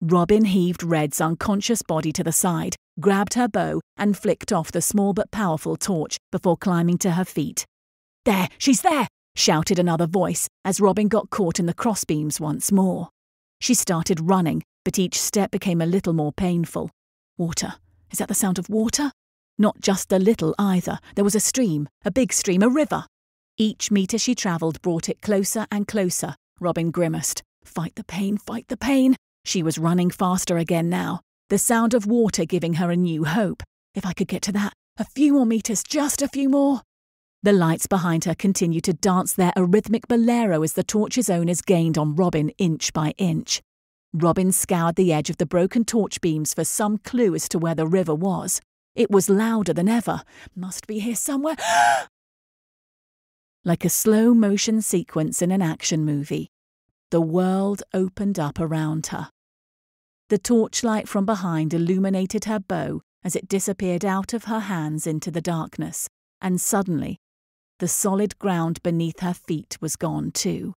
Robin heaved Red's unconscious body to the side, grabbed her bow, and flicked off the small but powerful torch before climbing to her feet. There, she's there! shouted another voice as Robin got caught in the crossbeams once more. She started running, but each step became a little more painful. Water. Is that the sound of water? Not just a little either. There was a stream, a big stream, a river. Each metre she travelled brought it closer and closer. Robin grimaced. Fight the pain, fight the pain. She was running faster again now, the sound of water giving her a new hope. If I could get to that, a few more meters, just a few more. The lights behind her continued to dance their arrhythmic bolero as the torch's owners gained on Robin inch by inch. Robin scoured the edge of the broken torch beams for some clue as to where the river was. It was louder than ever. Must be here somewhere. like a slow motion sequence in an action movie, the world opened up around her. The torchlight from behind illuminated her bow as it disappeared out of her hands into the darkness, and suddenly, the solid ground beneath her feet was gone too.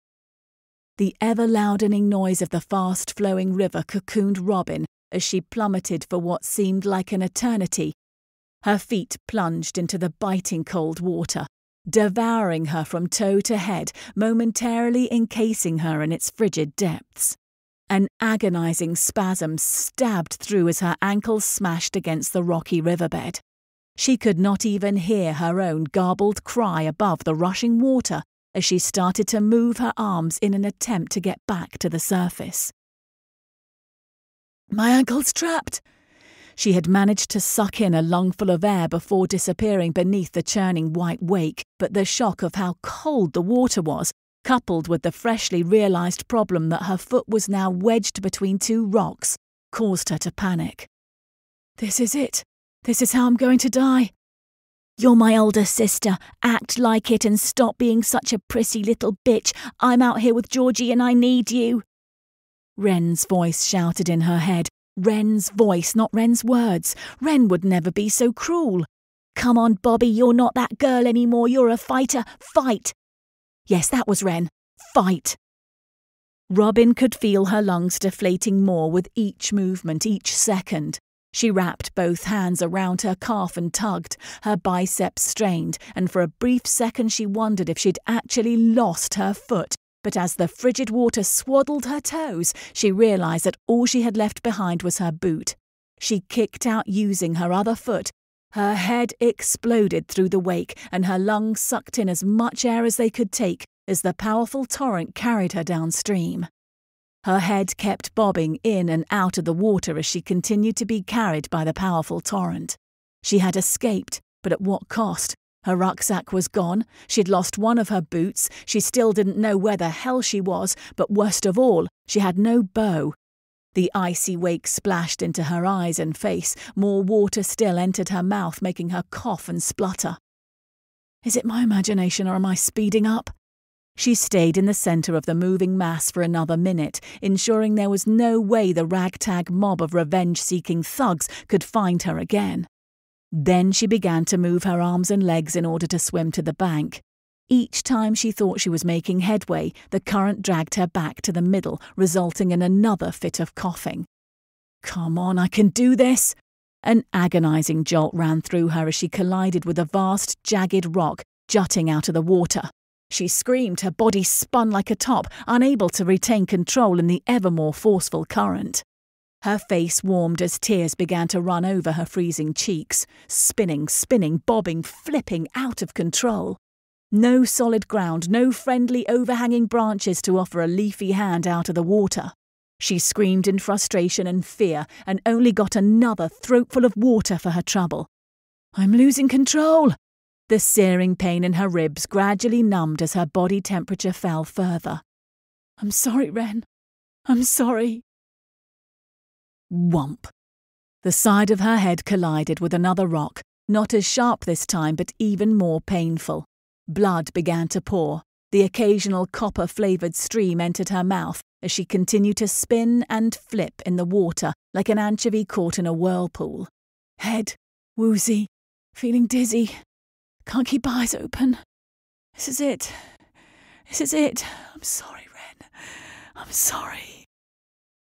The ever loudening noise of the fast flowing river cocooned Robin as she plummeted for what seemed like an eternity. Her feet plunged into the biting cold water, devouring her from toe to head, momentarily encasing her in its frigid depths. An agonizing spasm stabbed through as her ankle smashed against the rocky riverbed. She could not even hear her own garbled cry above the rushing water as she started to move her arms in an attempt to get back to the surface. My ankle's trapped! She had managed to suck in a lungful of air before disappearing beneath the churning white wake, but the shock of how cold the water was coupled with the freshly realised problem that her foot was now wedged between two rocks, caused her to panic. This is it. This is how I'm going to die. You're my older sister. Act like it and stop being such a prissy little bitch. I'm out here with Georgie and I need you. Wren's voice shouted in her head. Wren's voice, not Wren's words. Wren would never be so cruel. Come on, Bobby, you're not that girl anymore. You're a fighter. Fight. Yes, that was Wren. Fight! Robin could feel her lungs deflating more with each movement, each second. She wrapped both hands around her calf and tugged, her biceps strained, and for a brief second she wondered if she'd actually lost her foot. But as the frigid water swaddled her toes, she realized that all she had left behind was her boot. She kicked out using her other foot, her head exploded through the wake, and her lungs sucked in as much air as they could take as the powerful torrent carried her downstream. Her head kept bobbing in and out of the water as she continued to be carried by the powerful torrent. She had escaped, but at what cost? Her rucksack was gone, she'd lost one of her boots, she still didn't know where the hell she was, but worst of all, she had no bow, the icy wake splashed into her eyes and face, more water still entered her mouth, making her cough and splutter. Is it my imagination or am I speeding up? She stayed in the centre of the moving mass for another minute, ensuring there was no way the ragtag mob of revenge seeking thugs could find her again. Then she began to move her arms and legs in order to swim to the bank. Each time she thought she was making headway, the current dragged her back to the middle, resulting in another fit of coughing. Come on, I can do this! An agonizing jolt ran through her as she collided with a vast, jagged rock jutting out of the water. She screamed, her body spun like a top, unable to retain control in the ever more forceful current. Her face warmed as tears began to run over her freezing cheeks, spinning, spinning, bobbing, flipping out of control. No solid ground, no friendly overhanging branches to offer a leafy hand out of the water. She screamed in frustration and fear and only got another throatful of water for her trouble. I'm losing control! The searing pain in her ribs gradually numbed as her body temperature fell further. I'm sorry, Wren. I'm sorry. Whump. The side of her head collided with another rock, not as sharp this time, but even more painful. Blood began to pour. The occasional copper flavoured stream entered her mouth as she continued to spin and flip in the water like an anchovy caught in a whirlpool. Head woozy, feeling dizzy. Can't keep eyes open. This is it. This is it. I'm sorry, Ren. I'm sorry.